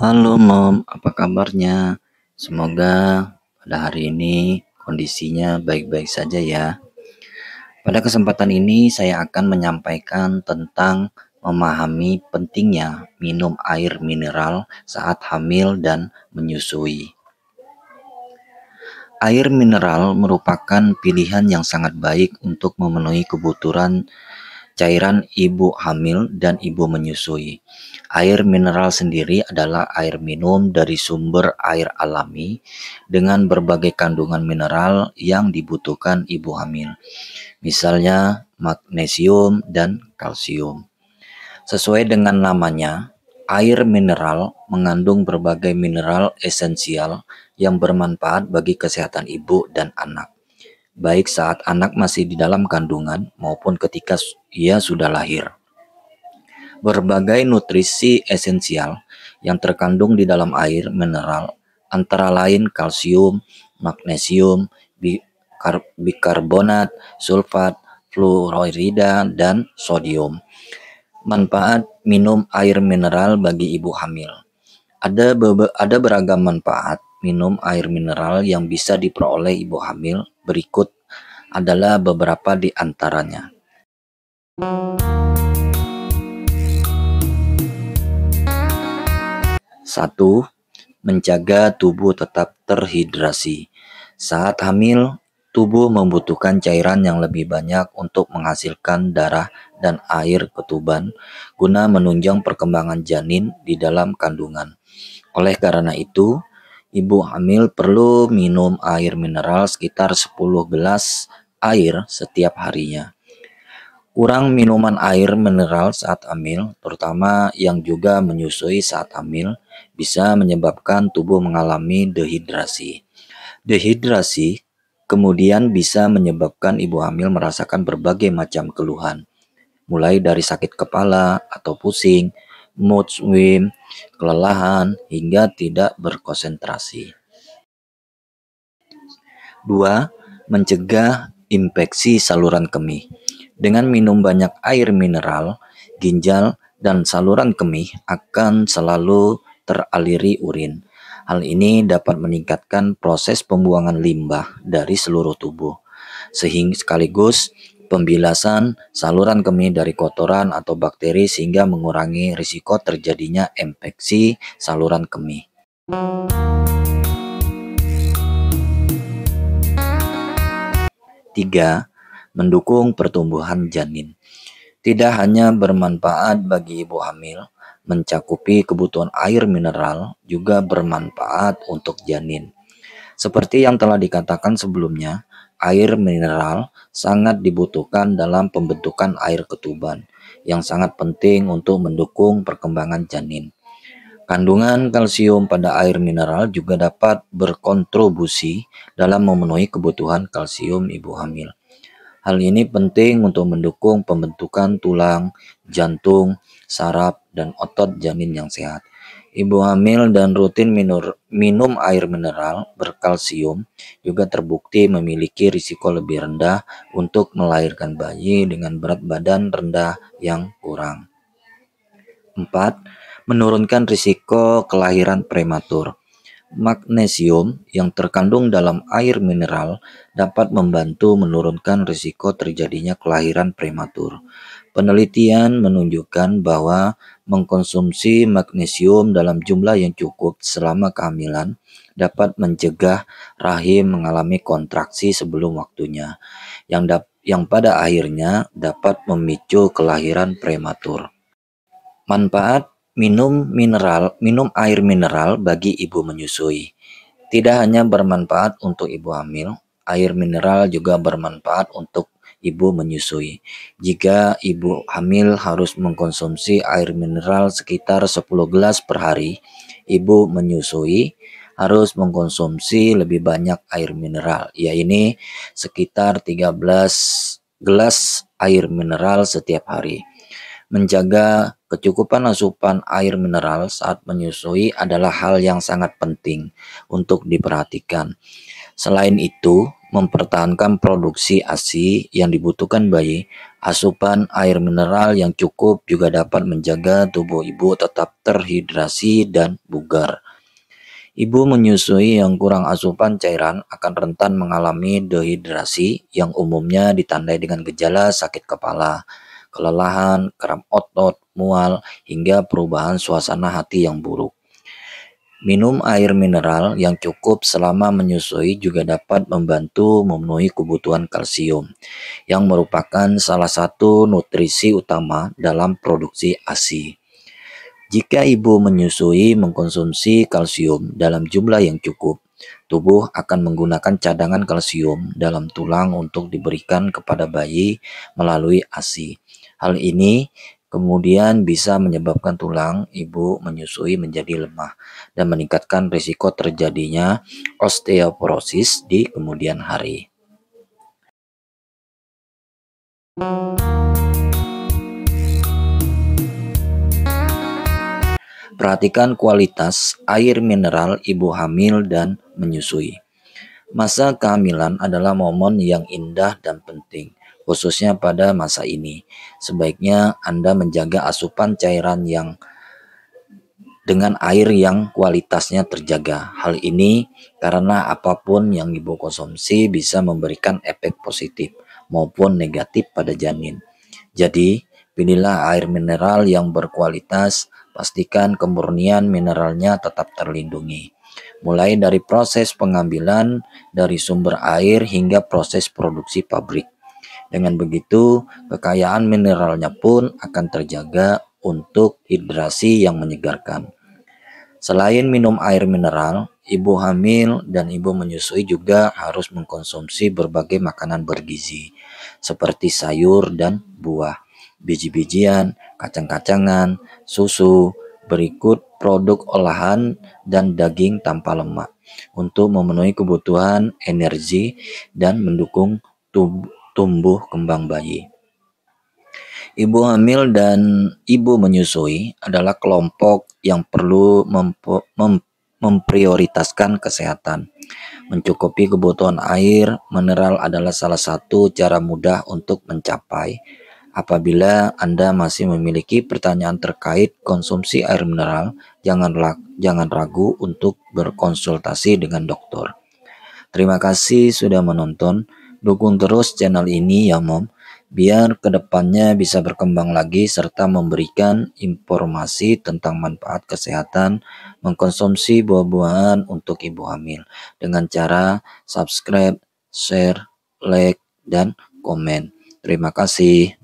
Halo Mom, apa kabarnya? Semoga pada hari ini kondisinya baik-baik saja ya. Pada kesempatan ini saya akan menyampaikan tentang memahami pentingnya minum air mineral saat hamil dan menyusui. Air mineral merupakan pilihan yang sangat baik untuk memenuhi kebutuhan cairan ibu hamil dan ibu menyusui. Air mineral sendiri adalah air minum dari sumber air alami dengan berbagai kandungan mineral yang dibutuhkan ibu hamil, misalnya magnesium dan kalsium. Sesuai dengan namanya, Air mineral mengandung berbagai mineral esensial yang bermanfaat bagi kesehatan ibu dan anak, baik saat anak masih di dalam kandungan maupun ketika ia sudah lahir. Berbagai nutrisi esensial yang terkandung di dalam air mineral antara lain kalsium, magnesium, bikarbonat, sulfat, fluorida, dan sodium Manfaat minum air mineral bagi ibu hamil. Ada ada beragam manfaat minum air mineral yang bisa diperoleh ibu hamil. Berikut adalah beberapa di antaranya. Satu, menjaga tubuh tetap terhidrasi. Saat hamil, Tubuh membutuhkan cairan yang lebih banyak untuk menghasilkan darah dan air ketuban guna menunjang perkembangan janin di dalam kandungan. Oleh karena itu, ibu hamil perlu minum air mineral sekitar 10 gelas air setiap harinya. Kurang minuman air mineral saat hamil, terutama yang juga menyusui saat hamil, bisa menyebabkan tubuh mengalami dehidrasi. Dehidrasi kemudian bisa menyebabkan ibu hamil merasakan berbagai macam keluhan, mulai dari sakit kepala atau pusing, mood swing, kelelahan, hingga tidak berkonsentrasi. 2. Mencegah infeksi saluran kemih. Dengan minum banyak air mineral, ginjal, dan saluran kemih akan selalu teraliri urin Hal ini dapat meningkatkan proses pembuangan limbah dari seluruh tubuh, sehingga sekaligus pembilasan saluran kemih dari kotoran atau bakteri sehingga mengurangi risiko terjadinya infeksi saluran kemih. Tiga, mendukung pertumbuhan janin. Tidak hanya bermanfaat bagi ibu hamil, mencakupi kebutuhan air mineral juga bermanfaat untuk janin. Seperti yang telah dikatakan sebelumnya, air mineral sangat dibutuhkan dalam pembentukan air ketuban yang sangat penting untuk mendukung perkembangan janin. Kandungan kalsium pada air mineral juga dapat berkontribusi dalam memenuhi kebutuhan kalsium ibu hamil. Hal ini penting untuk mendukung pembentukan tulang, jantung, saraf, dan otot janin yang sehat. Ibu hamil dan rutin minur, minum air mineral berkalsium juga terbukti memiliki risiko lebih rendah untuk melahirkan bayi dengan berat badan rendah yang kurang. 4. Menurunkan risiko kelahiran prematur. Magnesium yang terkandung dalam air mineral dapat membantu menurunkan risiko terjadinya kelahiran prematur. Penelitian menunjukkan bahwa mengkonsumsi magnesium dalam jumlah yang cukup selama kehamilan dapat mencegah rahim mengalami kontraksi sebelum waktunya yang yang pada akhirnya dapat memicu kelahiran prematur. Manfaat Minum mineral, minum air mineral bagi ibu menyusui. Tidak hanya bermanfaat untuk ibu hamil, air mineral juga bermanfaat untuk ibu menyusui. Jika ibu hamil harus mengkonsumsi air mineral sekitar 10 gelas per hari, ibu menyusui harus mengkonsumsi lebih banyak air mineral. yaitu ini sekitar 13 gelas air mineral setiap hari. Menjaga Kecukupan asupan air mineral saat menyusui adalah hal yang sangat penting untuk diperhatikan. Selain itu, mempertahankan produksi ASI yang dibutuhkan bayi, asupan air mineral yang cukup juga dapat menjaga tubuh ibu tetap terhidrasi dan bugar. Ibu menyusui yang kurang asupan cairan akan rentan mengalami dehidrasi yang umumnya ditandai dengan gejala sakit kepala kelelahan, kram otot, mual, hingga perubahan suasana hati yang buruk. Minum air mineral yang cukup selama menyusui juga dapat membantu memenuhi kebutuhan kalsium, yang merupakan salah satu nutrisi utama dalam produksi ASI. Jika ibu menyusui mengkonsumsi kalsium dalam jumlah yang cukup, tubuh akan menggunakan cadangan kalsium dalam tulang untuk diberikan kepada bayi melalui ASI. Hal ini kemudian bisa menyebabkan tulang ibu menyusui menjadi lemah dan meningkatkan risiko terjadinya osteoporosis di kemudian hari. Perhatikan kualitas air mineral ibu hamil dan menyusui. Masa kehamilan adalah momen yang indah dan penting khususnya pada masa ini. Sebaiknya Anda menjaga asupan cairan yang dengan air yang kualitasnya terjaga. Hal ini karena apapun yang ibu konsumsi bisa memberikan efek positif maupun negatif pada janin. Jadi, pilihlah air mineral yang berkualitas, pastikan kemurnian mineralnya tetap terlindungi. Mulai dari proses pengambilan dari sumber air hingga proses produksi pabrik. Dengan begitu, kekayaan mineralnya pun akan terjaga untuk hidrasi yang menyegarkan. Selain minum air mineral, ibu hamil dan ibu menyusui juga harus mengkonsumsi berbagai makanan bergizi seperti sayur dan buah, biji-bijian, kacang-kacangan, susu, berikut produk olahan dan daging tanpa lemak untuk memenuhi kebutuhan energi dan mendukung tubuh tumbuh kembang bayi. Ibu hamil dan ibu menyusui adalah kelompok yang perlu memprioritaskan kesehatan. Mencukupi kebutuhan air mineral adalah salah satu cara mudah untuk mencapai. Apabila Anda masih memiliki pertanyaan terkait konsumsi air mineral, jangan, jangan ragu untuk berkonsultasi dengan dokter. Terima kasih sudah menonton. Dukung terus channel ini ya Mom, biar kedepannya bisa berkembang lagi serta memberikan informasi tentang manfaat kesehatan mengkonsumsi buah-buahan untuk ibu hamil dengan cara subscribe, share, like, dan komen. Terima kasih.